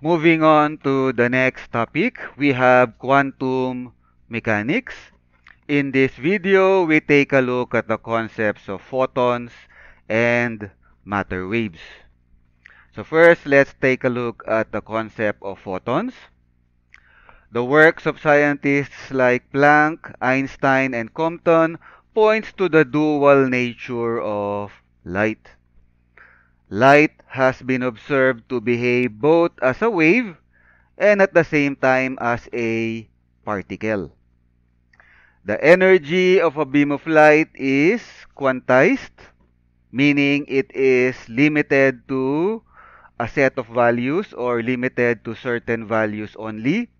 Moving on to the next topic, we have quantum mechanics. In this video, we take a look at the concepts of photons and matter waves. So first, let's take a look at the concept of photons. The works of scientists like Planck, Einstein, and Compton points to the dual nature of light. Light has been observed to behave both as a wave and at the same time as a particle. The energy of a beam of light is quantized, meaning it is limited to a set of values or limited to certain values only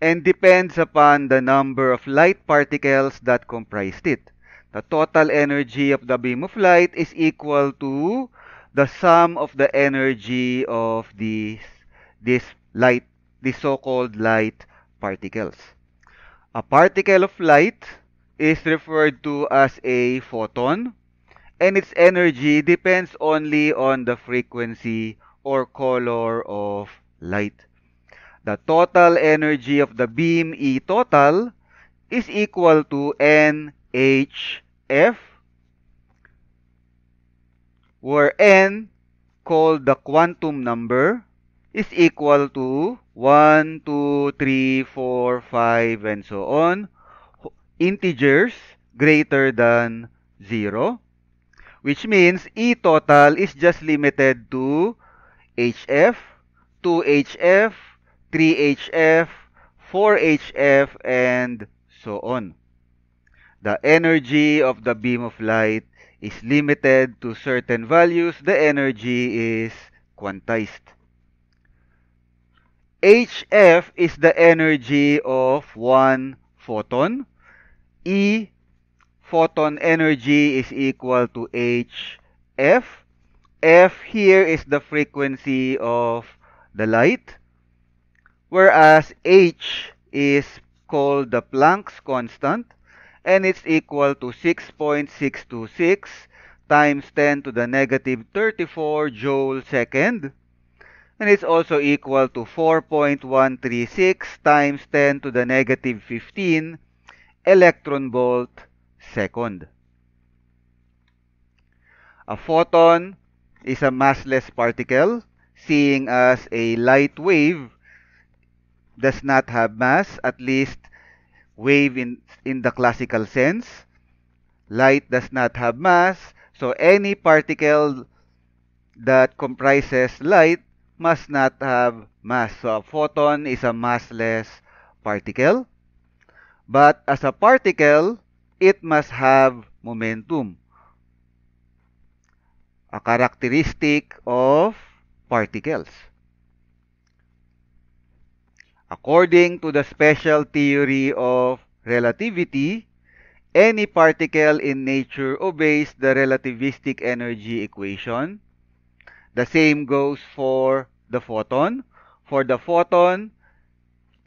and depends upon the number of light particles that comprised it. The total energy of the beam of light is equal to the sum of the energy of these this light these so-called light particles. A particle of light is referred to as a photon and its energy depends only on the frequency or color of light. The total energy of the beam E total is equal to NHF where n, called the quantum number, is equal to 1, 2, 3, 4, 5, and so on, integers greater than 0, which means E total is just limited to HF, 2HF, 3HF, 4HF, and so on. The energy of the beam of light is limited to certain values, the energy is quantized. HF is the energy of one photon. E photon energy is equal to HF. F here is the frequency of the light, whereas H is called the Planck's constant and it's equal to 6.626 times 10 to the negative 34 joule second and it's also equal to 4.136 times 10 to the negative 15 electron volt second. A photon is a massless particle, seeing as a light wave does not have mass, at least wave in, in the classical sense. Light does not have mass, so any particle that comprises light must not have mass. So a photon is a massless particle. But as a particle, it must have momentum. A characteristic of particles. According to the special theory of relativity, any particle in nature obeys the relativistic energy equation. The same goes for the photon. For the photon,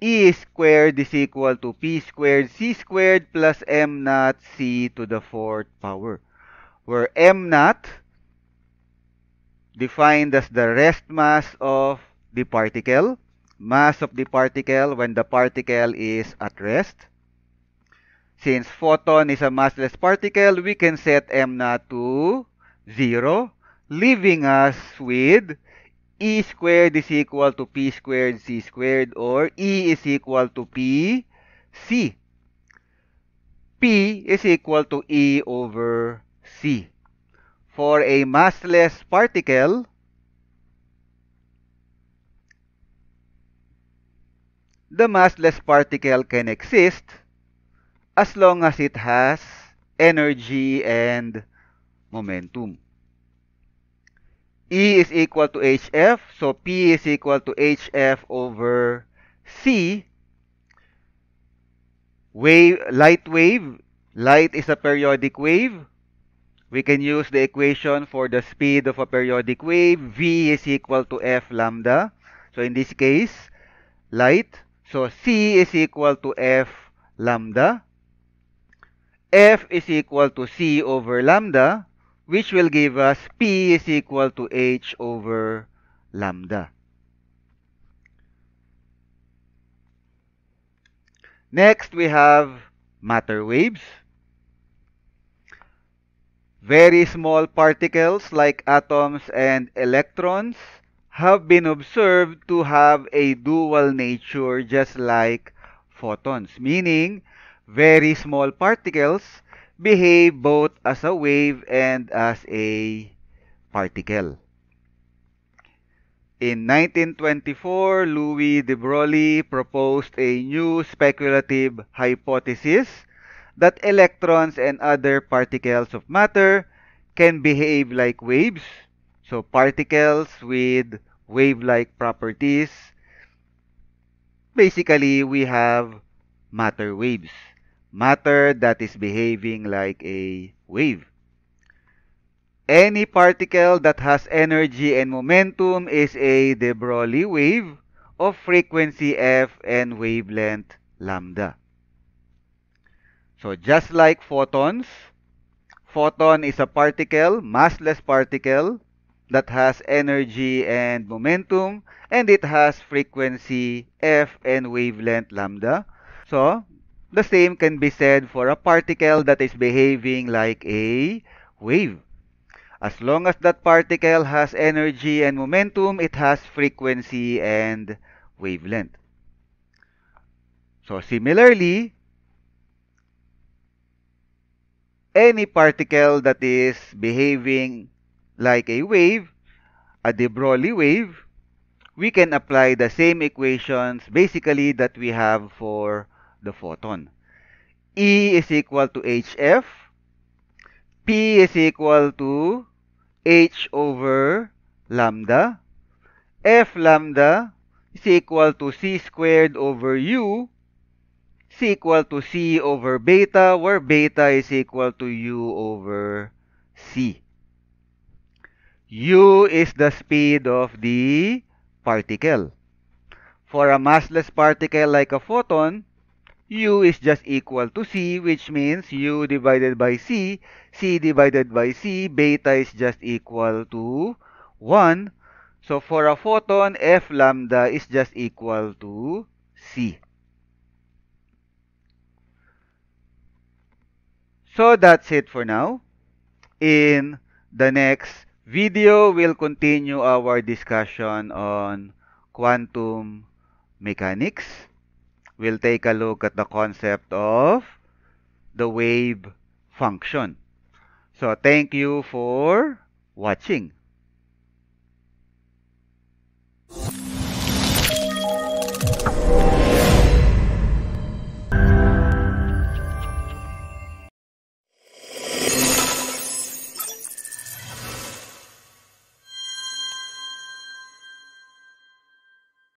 E squared is equal to P squared C squared plus M naught C to the fourth power, where M naught defined as the rest mass of the particle mass of the particle when the particle is at rest. Since photon is a massless particle, we can set m naught to 0, leaving us with E squared is equal to P squared C squared or E is equal to P C. P is equal to E over C. For a massless particle, the massless particle can exist as long as it has energy and momentum. E is equal to HF, so P is equal to HF over C. Wave, light wave, light is a periodic wave. We can use the equation for the speed of a periodic wave. V is equal to F lambda. So in this case, light so C is equal to F lambda. F is equal to C over lambda, which will give us P is equal to H over lambda. Next, we have matter waves. Very small particles like atoms and electrons have been observed to have a dual nature just like photons, meaning very small particles behave both as a wave and as a particle. In 1924, Louis de Broglie proposed a new speculative hypothesis that electrons and other particles of matter can behave like waves. So particles with wave-like properties, basically we have matter waves. Matter that is behaving like a wave. Any particle that has energy and momentum is a de Broglie wave of frequency f and wavelength lambda. So just like photons, photon is a particle, massless particle, that has energy and momentum, and it has frequency f and wavelength lambda. So, the same can be said for a particle that is behaving like a wave. As long as that particle has energy and momentum, it has frequency and wavelength. So similarly, any particle that is behaving like a wave, a de Broglie wave, we can apply the same equations basically that we have for the photon. E is equal to HF, P is equal to H over lambda, F lambda is equal to C squared over U, C equal to C over beta, where beta is equal to U over C u is the speed of the particle. For a massless particle like a photon, u is just equal to c, which means u divided by c, c divided by c, beta is just equal to 1. So for a photon, f lambda is just equal to c. So that's it for now. In the next video will continue our discussion on quantum mechanics. We'll take a look at the concept of the wave function. So, thank you for watching.